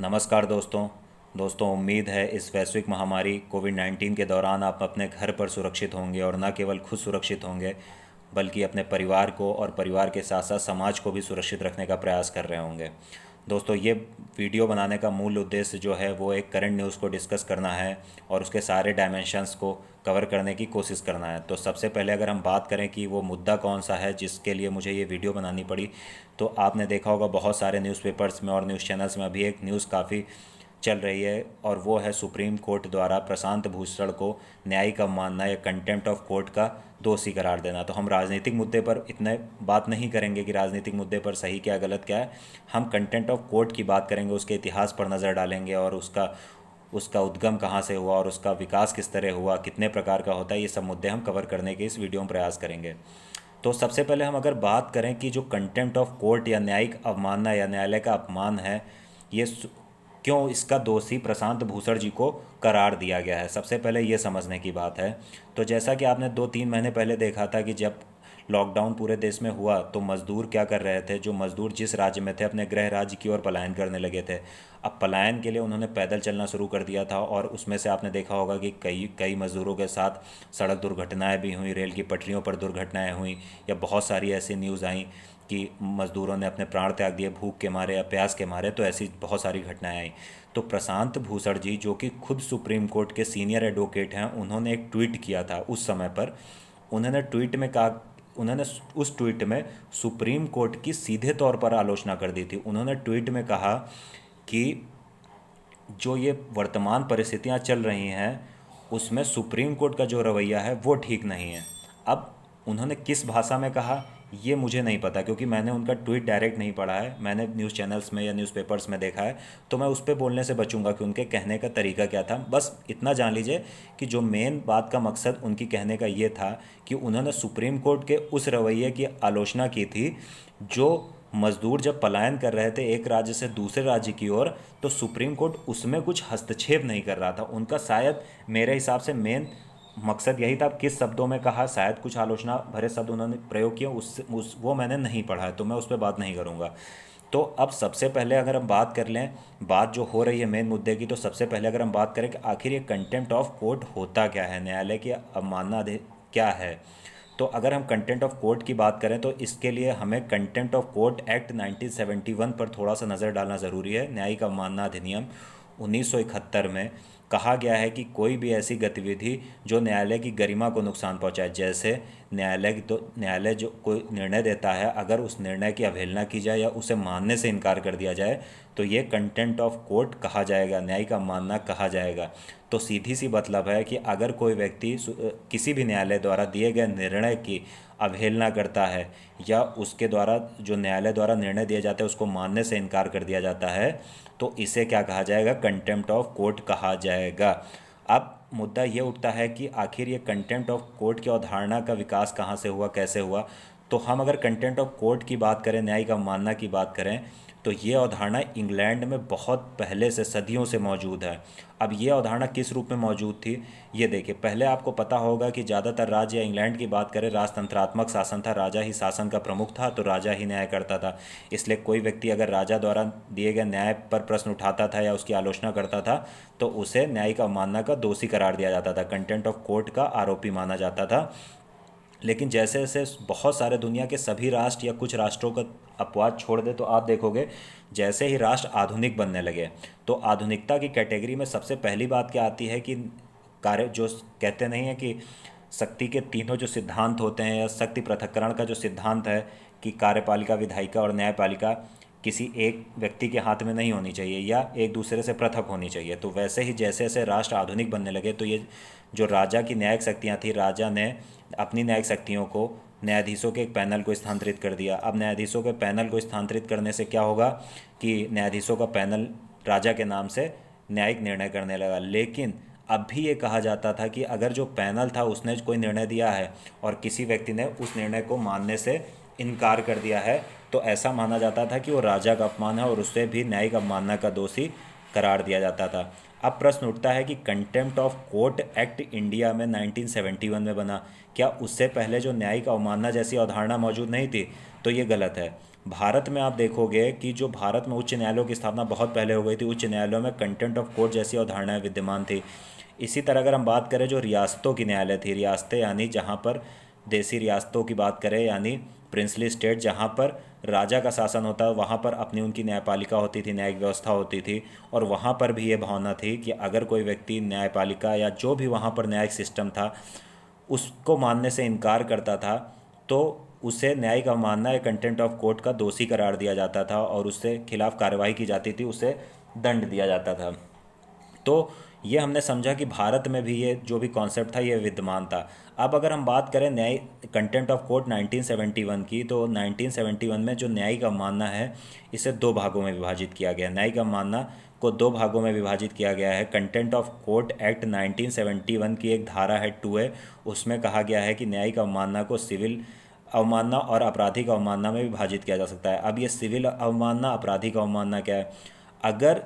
नमस्कार दोस्तों दोस्तों उम्मीद है इस वैश्विक महामारी कोविड 19 के दौरान आप अपने घर पर सुरक्षित होंगे और न केवल खुद सुरक्षित होंगे बल्कि अपने परिवार को और परिवार के साथ साथ समाज को भी सुरक्षित रखने का प्रयास कर रहे होंगे दोस्तों ये वीडियो बनाने का मूल उद्देश्य जो है वो एक करंट न्यूज़ को डिस्कस करना है और उसके सारे डायमेंशंस को कवर करने की कोशिश करना है तो सबसे पहले अगर हम बात करें कि वो मुद्दा कौन सा है जिसके लिए मुझे ये वीडियो बनानी पड़ी तो आपने देखा होगा बहुत सारे न्यूज़पेपर्स में और न्यूज़ चैनल्स में अभी एक न्यूज़ काफ़ी चल रही है और वो है सुप्रीम कोर्ट द्वारा प्रशांत भूषण को न्यायिक अवमानना या कंटेंप्ट ऑफ कोर्ट का दोषी करार देना तो हम राजनीतिक मुद्दे पर इतने बात नहीं करेंगे कि राजनीतिक मुद्दे पर सही क्या गलत क्या है हम कंटेंट ऑफ कोर्ट की बात करेंगे उसके इतिहास पर नज़र डालेंगे और उसका उसका उद्गम कहाँ से हुआ और उसका विकास किस तरह हुआ कितने प्रकार का होता है ये सब मुद्दे हम कवर करने के इस वीडियो में प्रयास करेंगे तो सबसे पहले हम अगर बात करें कि जो कंटेंट ऑफ कोर्ट या न्यायिक अवमानना या न्यायालय का अपमान है ये क्यों इसका दोषी प्रशांत भूषण जी को करार दिया गया है सबसे पहले ये समझने की बात है तो जैसा कि आपने दो तीन महीने पहले देखा था कि जब लॉकडाउन पूरे देश में हुआ तो मजदूर क्या कर रहे थे जो मजदूर जिस राज्य में थे अपने गृह राज्य की ओर पलायन करने लगे थे अब पलायन के लिए उन्होंने पैदल चलना शुरू कर दिया था और उसमें से आपने देखा होगा कि कई कई मजदूरों के साथ सड़क दुर्घटनाएं भी हुई रेल की पटरियों पर दुर्घटनाएं हुई या बहुत सारी ऐसी न्यूज़ आई कि मज़दूरों ने अपने प्राण त्याग दिए भूख के मारे या प्यास के मारे तो ऐसी बहुत सारी घटनाएं आई तो प्रशांत भूषण जी जो कि खुद सुप्रीम कोर्ट के सीनियर एडवोकेट हैं उन्होंने एक ट्वीट किया था उस समय पर उन्होंने ट्वीट में कहा उन्होंने उस ट्वीट में सुप्रीम कोर्ट की सीधे तौर पर आलोचना कर दी थी उन्होंने ट्वीट में कहा कि जो ये वर्तमान परिस्थितियाँ चल रही हैं उसमें सुप्रीम कोर्ट का जो रवैया है वो ठीक नहीं है अब उन्होंने किस भाषा में कहा ये मुझे नहीं पता क्योंकि मैंने उनका ट्वीट डायरेक्ट नहीं पढ़ा है मैंने न्यूज़ चैनल्स में या न्यूज़पेपर्स में देखा है तो मैं उस पर बोलने से बचूंगा कि उनके कहने का तरीका क्या था बस इतना जान लीजिए कि जो मेन बात का मकसद उनकी कहने का ये था कि उन्होंने सुप्रीम कोर्ट के उस रवैये की आलोचना की थी जो मजदूर जब पलायन कर रहे थे एक राज्य से दूसरे राज्य की ओर तो सुप्रीम कोर्ट उसमें कुछ हस्तक्षेप नहीं कर रहा था उनका शायद मेरे हिसाब से मेन मकसद यही था किस शब्दों में कहा शायद कुछ आलोचना भरे शब्द उन्होंने प्रयोग किए उस, उस वो मैंने नहीं पढ़ा है तो मैं उस पर बात नहीं करूँगा तो अब सबसे पहले अगर हम बात कर लें बात जो हो रही है मेन मुद्दे की तो सबसे पहले अगर हम बात करें कि आखिर ये कंटेंट ऑफ कोर्ट होता क्या है न्यायालय की अवमानना क्या है तो अगर हम कंटेंट ऑफ कोर्ट की बात करें तो इसके लिए हमें कंटेंट ऑफ कोर्ट एक्ट 1971 पर थोड़ा सा नज़र डालना ज़रूरी है न्यायिक अवमानना अधिनियम 1971 में कहा गया है कि कोई भी ऐसी गतिविधि जो न्यायालय की गरिमा को नुकसान पहुंचाए जैसे न्यायालय तो न्यायालय जो कोई निर्णय देता है अगर उस निर्णय की अवहेलना की जाए या उसे मानने से इनकार कर दिया जाए तो ये कंटेंट ऑफ कोर्ट कहा जाएगा न्याय का मानना कहा जाएगा तो सीधी सी मतलब है कि अगर कोई व्यक्ति किसी भी न्यायालय द्वारा दिए गए निर्णय की अवहेलना करता है या उसके द्वारा जो न्यायालय द्वारा निर्णय दिया जाता है उसको मानने से इनकार कर दिया जाता है तो इसे क्या कहा जाएगा कंटेम्प्ट ऑफ कोर्ट कहा जाएगा अब मुद्दा ये उठता है कि आखिर ये कंटेंट ऑफ कोर्ट की अवधारणा का विकास कहाँ से हुआ कैसे हुआ तो हम अगर कंटेंट ऑफ कोर्ट की बात करें न्यायिक अवमानना मानना की बात करें तो ये अवधारणा इंग्लैंड में बहुत पहले से सदियों से मौजूद है अब ये अवधारणा किस रूप में मौजूद थी ये देखिए पहले आपको पता होगा कि ज़्यादातर राज्य या इंग्लैंड की बात करें राजतंत्रात्मक शासन था राजा ही शासन का प्रमुख था तो राजा ही न्याय करता था इसलिए कोई व्यक्ति अगर राजा द्वारा दिए गए न्याय पर प्रश्न उठाता था या उसकी आलोचना करता था तो उसे न्यायिक अवमानना का दोषी करार दिया जाता था कंटेंट ऑफ कोर्ट का आरोपी माना जाता था लेकिन जैसे जैसे बहुत सारे दुनिया के सभी राष्ट्र या कुछ राष्ट्रों का अपवाद छोड़ दे तो आप देखोगे जैसे ही राष्ट्र आधुनिक बनने लगे तो आधुनिकता की कैटेगरी में सबसे पहली बात क्या आती है कि कार्य जो कहते नहीं हैं कि शक्ति के तीनों जो सिद्धांत होते हैं या शक्ति पृथककरण का जो सिद्धांत है कि कार्यपालिका विधायिका और न्यायपालिका किसी एक व्यक्ति के हाथ में नहीं होनी चाहिए या एक दूसरे से पृथक होनी चाहिए तो वैसे ही जैसे जैसे राष्ट्र आधुनिक बनने लगे तो ये जो राजा की न्यायिक शक्तियाँ थी राजा ने अपनी न्यायिक शक्तियों को न्यायाधीशों के एक पैनल को स्थानांतरित कर दिया अब न्यायाधीशों के पैनल को स्थानांतरित करने से क्या होगा कि न्यायाधीशों का पैनल राजा के नाम से न्यायिक निर्णय करने लगा लेकिन अब भी ये कहा जाता था कि अगर जो पैनल था उसने कोई निर्णय दिया है और किसी व्यक्ति ने उस निर्णय को मानने से इनकार कर दिया है तो ऐसा माना जाता था कि वो राजा का अपमान है और उससे भी न्यायिक अवमानना का दोषी करार दिया जाता था अब प्रश्न उठता है कि contempt of court act India में 1971 में बना क्या उससे पहले जो न्यायिक अवमानना जैसी अवधारणा मौजूद नहीं थी तो ये गलत है भारत में आप देखोगे कि जो भारत में उच्च न्यायालयों की स्थापना बहुत पहले हो गई थी उच्च न्यायालयों में कंटेंट ऑफ कोर्ट जैसी अवधारणा विद्यमान थी इसी तरह अगर हम बात करें जो रियासतों की न्यायालय थी रियासतें यानी जहाँ पर देसी रियासतों की बात करें यानी प्रिंसली स्टेट जहाँ पर राजा का शासन होता वहाँ पर अपनी उनकी न्यायपालिका होती थी न्यायिक व्यवस्था होती थी और वहाँ पर भी ये भावना थी कि अगर कोई व्यक्ति न्यायपालिका या जो भी वहाँ पर न्यायिक सिस्टम था उसको मानने से इनकार करता था तो उसे न्यायिक अवमानना या कंटेंट ऑफ कोर्ट का दोषी करार दिया जाता था और उससे खिलाफ कार्रवाई की जाती थी उसे दंड दिया जाता था तो ये हमने समझा कि भारत में भी ये जो भी कॉन्सेप्ट था ये विद्यमान था अब अगर हम बात करें न्याय कंटेंट ऑफ कोर्ट 1971 की तो 1971 में जो न्यायिक अवमानना है इसे दो भागों में विभाजित किया गया न्यायिक अवमानना को दो भागों में विभाजित किया गया है कंटेंट ऑफ कोर्ट एक्ट 1971 की एक धारा है टू ए उसमें कहा गया है कि न्यायिक अवमानना को सिविल अवमानना और आपराधिक अवमानना में विभाजित किया जा सकता है अब ये सिविल अवमानना आपराधिक अवमानना क्या है अगर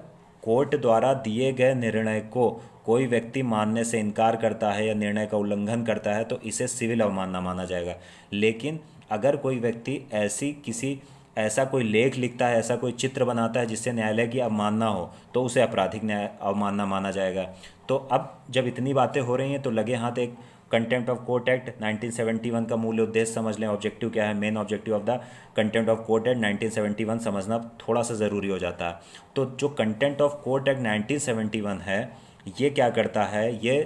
कोर्ट द्वारा दिए गए निर्णय को कोई व्यक्ति मानने से इनकार करता है या निर्णय का उल्लंघन करता है तो इसे सिविल अवमानना माना जाएगा लेकिन अगर कोई व्यक्ति ऐसी किसी ऐसा कोई लेख लिखता है ऐसा कोई चित्र बनाता है जिससे न्यायालय की अवमानना हो तो उसे आपराधिक न्याय अवमानना माना जाएगा तो अब जब इतनी बातें हो रही हैं तो लगे हाथ एक कंटेंट ऑफ कोर्ट एक्ट 1971 का मूल उद्देश्य समझ लें ऑब्जेक्टिव क्या है main objective of the contempt of court act 1971 समझना थोड़ा सा ज़रूरी हो जाता है तो जो कंटेंट ऑफ कोर्ट एक्ट 1971 है ये क्या करता है ये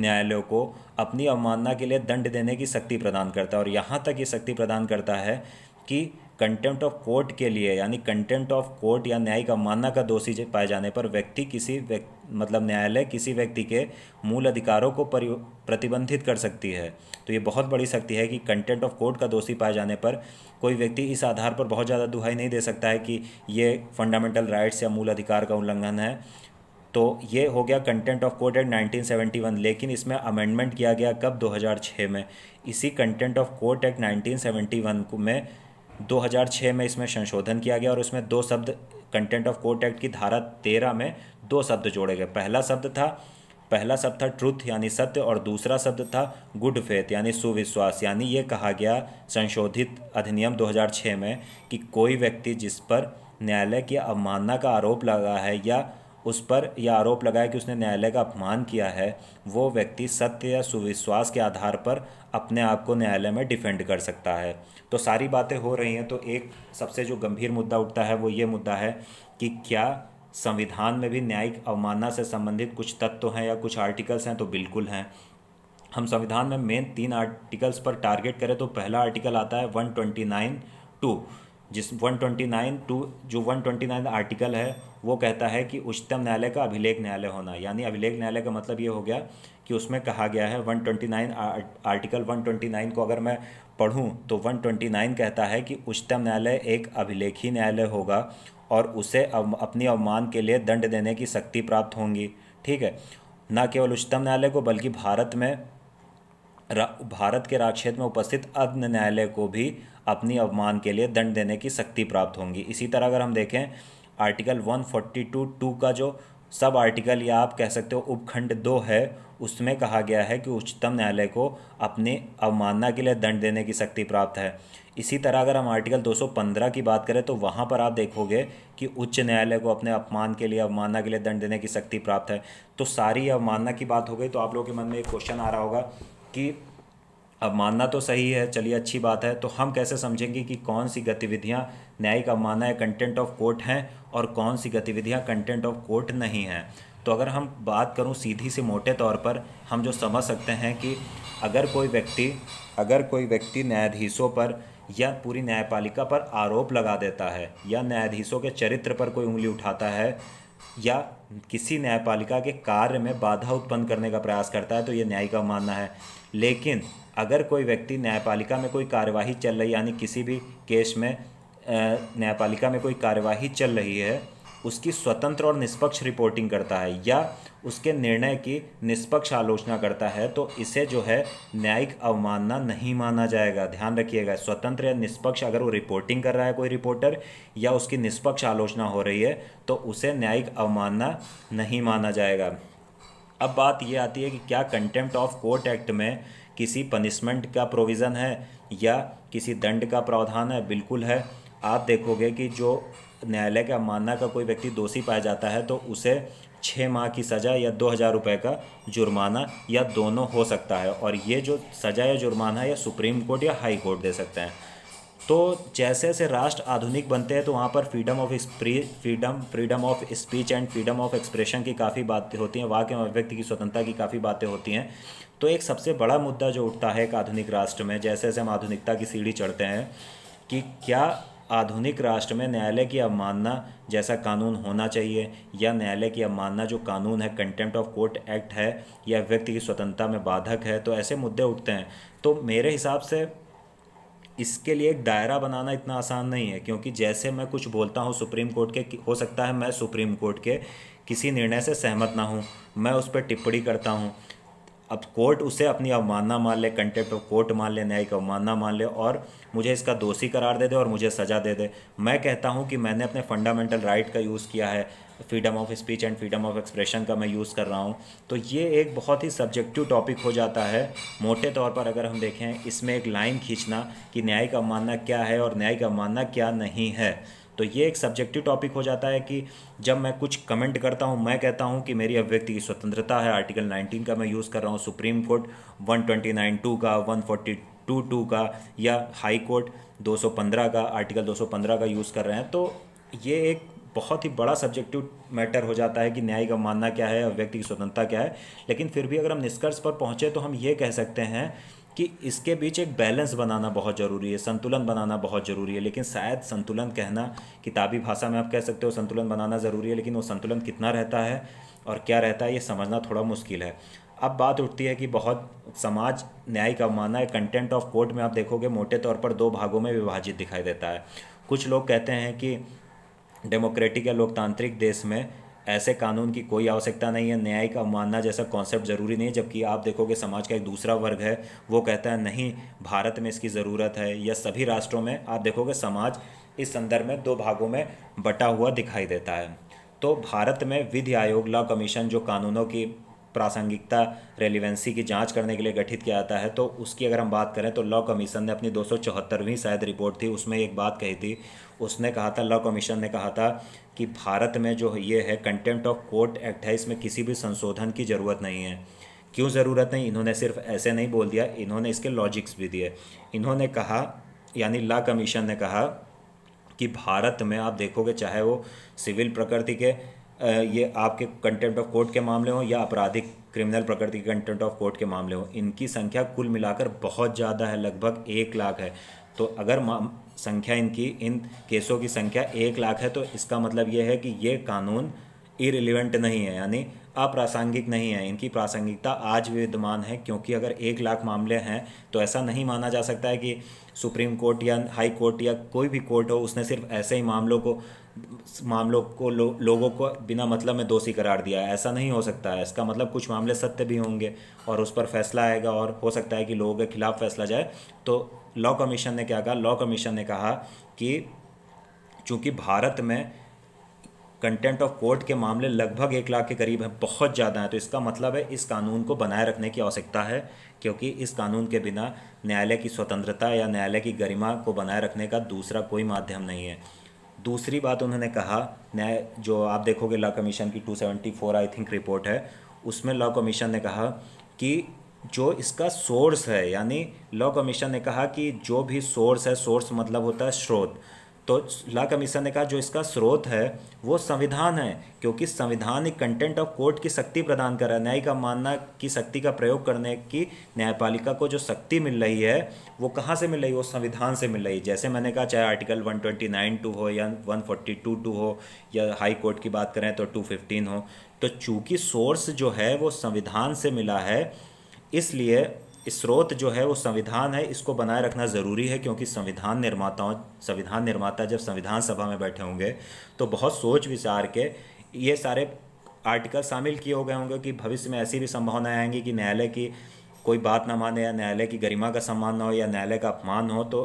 न्यायालयों को अपनी अवमानना के लिए दंड देने की शक्ति प्रदान करता है और यहाँ तक ये शक्ति प्रदान करता है कि कंटेंट ऑफ कोर्ट के लिए यानी कंटेंट ऑफ कोर्ट या न्यायिक अवमानना का दोषी पाए जाने पर व्यक्ति किसी व्यक्ति मतलब न्यायालय किसी व्यक्ति के मूल अधिकारों को प्रतिबंधित कर सकती है तो ये बहुत बड़ी शक्ति है कि कंटेंट ऑफ कोर्ट का दोषी पाए जाने पर कोई व्यक्ति इस आधार पर बहुत ज़्यादा दुहाई नहीं दे सकता है कि ये फंडामेंटल राइट्स या मूल अधिकार का उल्लंघन है तो ये हो गया कंटेंट ऑफ कोर्ट एक्ट 1971 लेकिन इसमें अमेंडमेंट किया गया कब 2006 में इसी कंटेंट ऑफ कोर्ट एक्ट 1971 में 2006 में इसमें संशोधन किया गया और उसमें दो शब्द कंटेंट ऑफ कोर्ट एक्ट की धारा तेरह में दो शब्द जोड़े गए पहला शब्द था पहला शब्द था ट्रुथ यानी सत्य और दूसरा शब्द था गुड फेथ यानी सुविश्वास यानी ये कहा गया संशोधित अधिनियम 2006 में कि कोई व्यक्ति जिस पर न्यायालय की अवमानना का आरोप लगा है या उस पर यह आरोप लगाया कि उसने न्यायालय का अपमान किया है वो व्यक्ति सत्य या सुविश्वास के आधार पर अपने आप को न्यायालय में डिफेंड कर सकता है तो सारी बातें हो रही हैं तो एक सबसे जो गंभीर मुद्दा उठता है वो ये मुद्दा है कि क्या संविधान में भी न्यायिक अवमानना से संबंधित कुछ तत्व हैं या कुछ आर्टिकल्स हैं तो बिल्कुल हैं हम संविधान में मेन तीन आर्टिकल्स पर टारगेट करें तो पहला आर्टिकल आता है वन ट्वेंटी नाइन टू जिस वन ट्वेंटी नाइन टू जो वन ट्वेंटी नाइन आर्टिकल है वो कहता है कि उच्चतम न्यायालय का अभिलेख न्यायालय होना यानी अभिलेख न्यायालय का मतलब ये हो गया कि उसमें कहा गया है 129 आर्टिकल 129 को अगर मैं पढ़ूं तो 129 कहता है कि उच्चतम न्यायालय एक अभिलेखी न्यायालय होगा और उसे अपनी अवमान के लिए दंड देने की शक्ति प्राप्त होंगी ठीक है न केवल उच्चतम न्यायालय को बल्कि भारत में भारत के राज में उपस्थित अन्य न्यायालय को भी अपनी अवमान के लिए दंड देने की शक्ति प्राप्त होंगी इसी तरह अगर हम देखें आर्टिकल 142 टू का जो सब आर्टिकल या आप कह सकते हो उपखंड दो है उसमें कहा गया है कि उच्चतम न्यायालय को अपने अवमानना के लिए दंड देने की शक्ति प्राप्त है इसी तरह अगर हम आर्टिकल 215 की बात करें तो वहाँ पर आप देखोगे कि उच्च न्यायालय को अपने अपमान के लिए अवमानना के लिए दंड देने की शक्ति प्राप्त है तो सारी अवमानना की बात हो गई तो आप लोगों के मन में एक क्वेश्चन आ रहा होगा कि अवमानना तो सही है चलिए अच्छी बात है तो हम कैसे समझेंगे कि कौन सी गतिविधियाँ न्यायिक अवमाननाएँ कंटेंट ऑफ कोर्ट हैं और कौन सी गतिविधियाँ कंटेंट ऑफ कोर्ट नहीं हैं तो अगर हम बात करूँ सीधी से मोटे तौर पर हम जो समझ सकते हैं कि अगर कोई व्यक्ति अगर कोई व्यक्ति न्यायाधीशों पर या पूरी न्यायपालिका पर आरोप लगा देता है या न्यायाधीशों के चरित्र पर कोई उंगली उठाता है या किसी न्यायपालिका के कार्य में बाधा उत्पन्न करने का प्रयास करता है तो ये न्यायिक अवमानना मानना है लेकिन अगर कोई व्यक्ति न्यायपालिका में कोई कार्यवाही चल रही यानी किसी भी केस में न्यायपालिका में कोई कार्यवाही चल रही है उसकी स्वतंत्र और निष्पक्ष रिपोर्टिंग करता है या उसके निर्णय की निष्पक्ष आलोचना करता है तो इसे जो है न्यायिक अवमानना नहीं माना जाएगा ध्यान रखिएगा स्वतंत्र या निष्पक्ष अगर वो रिपोर्टिंग कर रहा है कोई रिपोर्टर या उसकी निष्पक्ष आलोचना हो रही है तो उसे न्यायिक अवमानना नहीं माना जाएगा अब बात ये आती है कि क्या कंटेम्प्ट ऑफ कोर्ट एक्ट में किसी पनिशमेंट का प्रोविज़न है या किसी दंड का प्रावधान है बिल्कुल है आप देखोगे कि जो न्यायालय के अवमानना का कोई व्यक्ति दोषी पाया जाता है तो उसे छः माह की सज़ा या दो हज़ार रुपये का जुर्माना या दोनों हो सकता है और ये जो सज़ा या जुर्माना है या सुप्रीम कोर्ट या हाई कोर्ट दे सकते हैं तो जैसे जैसे राष्ट्र आधुनिक बनते हैं तो वहाँ पर freedom of freedom freedom of speech and freedom of expression की काफ़ी बातें होती हैं वाक्य अभिव्यक्ति की स्वतंत्रता की काफ़ी बातें होती हैं तो एक सबसे बड़ा मुद्दा जो उठता है एक आधुनिक राष्ट्र में जैसे जैसे हम आधुनिकता की सीढ़ी चढ़ते हैं कि क्या आधुनिक राष्ट्र में न्यायालय की अवमानना जैसा कानून होना चाहिए या न्यायालय की अवमानना जो कानून है कंटेंप्ट ऑफ कोर्ट एक्ट है या व्यक्ति की स्वतंत्रता में बाधक है तो ऐसे मुद्दे उठते हैं तो मेरे हिसाब से इसके लिए एक दायरा बनाना इतना आसान नहीं है क्योंकि जैसे मैं कुछ बोलता हूँ सुप्रीम कोर्ट के हो सकता है मैं सुप्रीम कोर्ट के किसी निर्णय से सहमत ना हूँ मैं उस पर टिप्पणी करता हूँ अब कोर्ट उसे अपनी अवमानना मान ले कंटेप्ट ऑफ कोर्ट मान ले न्यायिक अवमानना मान ले और मुझे इसका दोषी करार दे दे और मुझे सज़ा दे दे मैं कहता हूँ कि मैंने अपने फंडामेंटल राइट का यूज़ किया है freedom of speech and freedom of expression का मैं यूज़ कर रहा हूँ तो ये एक बहुत ही सब्जेक्टिव टॉपिक हो जाता है मोटे तौर पर अगर हम देखें इसमें एक लाइन खींचना कि न्यायिक अवमानना क्या है और न्यायिक अवमानना क्या नहीं है तो ये एक सब्जेक्टिव टॉपिक हो जाता है कि जब मैं कुछ कमेंट करता हूँ मैं कहता हूँ कि मेरी अभिव्यक्ति की स्वतंत्रता है आर्टिकल 19 का मैं यूज़ कर रहा हूँ सुप्रीम कोर्ट 129.2 का 142.2 का या हाई कोर्ट 215 का आर्टिकल 215 का यूज़ कर रहे हैं तो ये एक बहुत ही बड़ा सब्जेक्टिव मैटर हो जाता है कि न्याय का मानना क्या है अभिव्यक्ति की स्वतंत्रता क्या है लेकिन फिर भी अगर हम निष्कर्ष पर पहुँचे तो हम ये कह सकते हैं कि इसके बीच एक बैलेंस बनाना बहुत ज़रूरी है संतुलन बनाना बहुत ज़रूरी है लेकिन शायद संतुलन कहना किताबी भाषा में आप कह सकते हो संतुलन बनाना ज़रूरी है लेकिन वो संतुलन कितना रहता है और क्या रहता है ये समझना थोड़ा मुश्किल है अब बात उठती है कि बहुत समाज न्याय का मानना है कंटेंट ऑफ कोर्ट में आप देखोगे मोटे तौर पर दो भागों में विभाजित दिखाई देता है कुछ लोग कहते हैं कि डेमोक्रेटिक या लोकतांत्रिक देश में ऐसे कानून की कोई आवश्यकता नहीं है न्याय का मानना जैसा कॉन्सेप्ट ज़रूरी नहीं है जबकि आप देखोगे समाज का एक दूसरा वर्ग है वो कहता है नहीं भारत में इसकी ज़रूरत है या सभी राष्ट्रों में आप देखोगे समाज इस संदर्भ में दो भागों में बटा हुआ दिखाई देता है तो भारत में विधि आयोग लॉ कमीशन जो कानूनों की प्रासंगिकता रेलिवेंसी की जांच करने के लिए गठित किया जाता है तो उसकी अगर हम बात करें तो लॉ कमीशन ने अपनी दो शायद रिपोर्ट थी उसमें एक बात कही थी उसने कहा था लॉ कमीशन ने कहा था कि भारत में जो ये है कंटेंट ऑफ कोर्ट एक्ट है इसमें किसी भी संशोधन की ज़रूरत नहीं है क्यों ज़रूरत नहीं इन्होंने सिर्फ ऐसे नहीं बोल दिया इन्होंने इसके लॉजिक्स भी दिए इन्होंने कहा यानी लॉ कमीशन ने कहा कि भारत में आप देखोगे चाहे वो सिविल प्रकृति के ये आपके कंटेंट ऑफ कोर्ट के मामले हों या आपराधिक क्रिमिनल प्रकृति के कंटेंट ऑफ कोर्ट के मामले हों इनकी संख्या कुल मिलाकर बहुत ज़्यादा है लगभग एक लाख है तो अगर संख्या इनकी इन केसों की संख्या एक लाख है तो इसका मतलब ये है कि ये कानून इरेलीवेंट नहीं है यानी अप्रासंगिक नहीं है इनकी प्रासंगिकता आज विद्यमान है क्योंकि अगर एक लाख मामले हैं तो ऐसा नहीं माना जा सकता है कि सुप्रीम कोर्ट या हाई कोर्ट या कोई भी कोर्ट हो उसने सिर्फ ऐसे ही मामलों को मामलों को लो, लोगों को बिना मतलब में दोषी करार दिया है ऐसा नहीं हो सकता है इसका मतलब कुछ मामले सत्य भी होंगे और उस पर फैसला आएगा और हो सकता है कि लोगों के खिलाफ फैसला जाए तो लॉ कमीशन ने क्या कहा लॉ कमीशन ने कहा कि चूँकि भारत में कंटेंट ऑफ कोर्ट के मामले लगभग एक लाख के करीब हैं बहुत ज़्यादा हैं तो इसका मतलब है इस कानून को बनाए रखने की आवश्यकता है क्योंकि इस कानून के बिना न्यायालय की स्वतंत्रता या न्यायालय की गरिमा को बनाए रखने का दूसरा कोई माध्यम नहीं है दूसरी बात उन्होंने कहा न्याय जो आप देखोगे लॉ कमीशन की 274 आई थिंक रिपोर्ट है उसमें लॉ कमीशन ने कहा कि जो इसका सोर्स है यानी लॉ कमीशन ने कहा कि जो भी सोर्स है सोर्स मतलब होता है स्रोत तो ला कमीशन ने कहा जो इसका स्रोत है वो संविधान है क्योंकि संविधान एक कंटेंट ऑफ कोर्ट की शक्ति प्रदान कर रहा है न्याय का मानना की शक्ति का प्रयोग करने की न्यायपालिका को जो शक्ति मिल रही है वो कहाँ से मिल रही है वो संविधान से मिल रही है जैसे मैंने कहा चाहे आर्टिकल 129 टू हो या 142 टू हो या हाई कोर्ट की बात करें तो टू हो तो चूँकि सोर्स जो है वो संविधान से मिला है इसलिए स्रोत जो है वो संविधान है इसको बनाए रखना ज़रूरी है क्योंकि संविधान निर्माताओं संविधान निर्माता जब संविधान सभा में बैठे होंगे तो बहुत सोच विचार के ये सारे आर्टिकल शामिल किए हो गए होंगे कि भविष्य में ऐसी भी संभावनाएं आएंगी कि न्यायालय की कोई बात ना माने या न्यायालय की गरिमा का सम्मान ना हो या न्यायालय का अपमान हो तो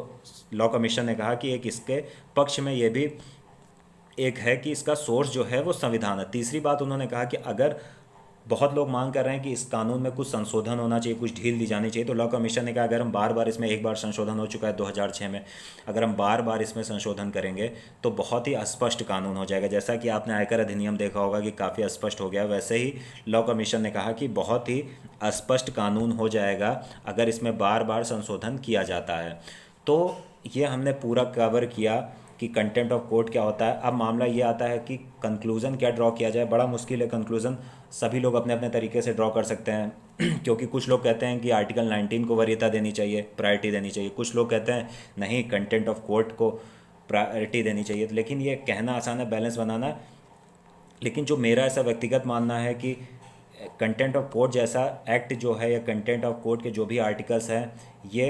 लॉ कमीशन ने कहा कि एक इसके पक्ष में ये भी एक है कि इसका सोर्स जो है वो संविधान है तीसरी बात उन्होंने कहा कि अगर बहुत लोग मांग कर रहे हैं कि इस कानून में कुछ संशोधन होना चाहिए कुछ ढील दी जानी चाहिए तो लॉ कमीशन ने कहा अगर हम बार बार इसमें एक बार संशोधन हो चुका है 2006 में अगर हम बार बार इसमें संशोधन करेंगे तो बहुत ही अस्पष्ट कानून हो जाएगा जैसा कि आपने आयकर अधिनियम देखा होगा कि काफ़ी स्पष्ट हो गया वैसे ही लॉ कमीशन ने कहा कि बहुत ही अस्पष्ट कानून हो जाएगा अगर इसमें बार बार संशोधन किया जाता है तो ये हमने पूरा कवर किया कि कंटेंट ऑफ कोर्ट क्या होता है अब मामला ये आता है कि कंक्लूज़न क्या ड्रॉ किया जाए बड़ा मुश्किल है कंक्लूज़न सभी लोग अपने अपने तरीके से ड्रॉ कर सकते हैं क्योंकि कुछ लोग कहते हैं कि आर्टिकल 19 को वरीयता देनी चाहिए प्रायोरिटी देनी चाहिए कुछ लोग कहते हैं नहीं कंटेंट ऑफ कोर्ट को प्रायोरिटी देनी चाहिए तो लेकिन ये कहना आसान है बैलेंस बनाना लेकिन जो मेरा ऐसा व्यक्तिगत मानना है कि कंटेंट ऑफ कोर्ट जैसा एक्ट जो है या कंटेंट ऑफ कोर्ट के जो भी आर्टिकल्स हैं ये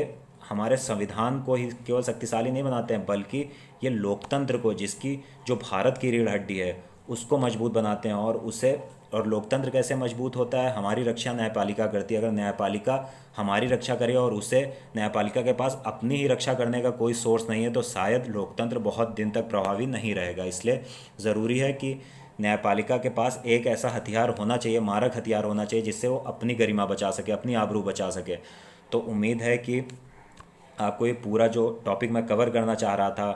हमारे संविधान को ही केवल शक्तिशाली नहीं बनाते हैं बल्कि ये लोकतंत्र को जिसकी जो भारत की रीढ़ हड्डी है उसको मजबूत बनाते हैं और उसे और लोकतंत्र कैसे मजबूत होता है हमारी रक्षा न्यायपालिका करती है अगर न्यायपालिका हमारी रक्षा करे और उसे न्यायपालिका के पास अपनी ही रक्षा करने का कोई सोर्स नहीं है तो शायद लोकतंत्र बहुत दिन तक प्रभावी नहीं रहेगा इसलिए ज़रूरी है कि न्यायपालिका के पास एक ऐसा हथियार होना चाहिए मारक हथियार होना चाहिए जिससे वो अपनी गरिमा बचा सके अपनी आबरू बचा सके तो उम्मीद है कि आपको ये पूरा जो टॉपिक मैं कवर करना चाह रहा था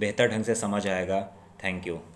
बेहतर ढंग से समझ आएगा थैंक यू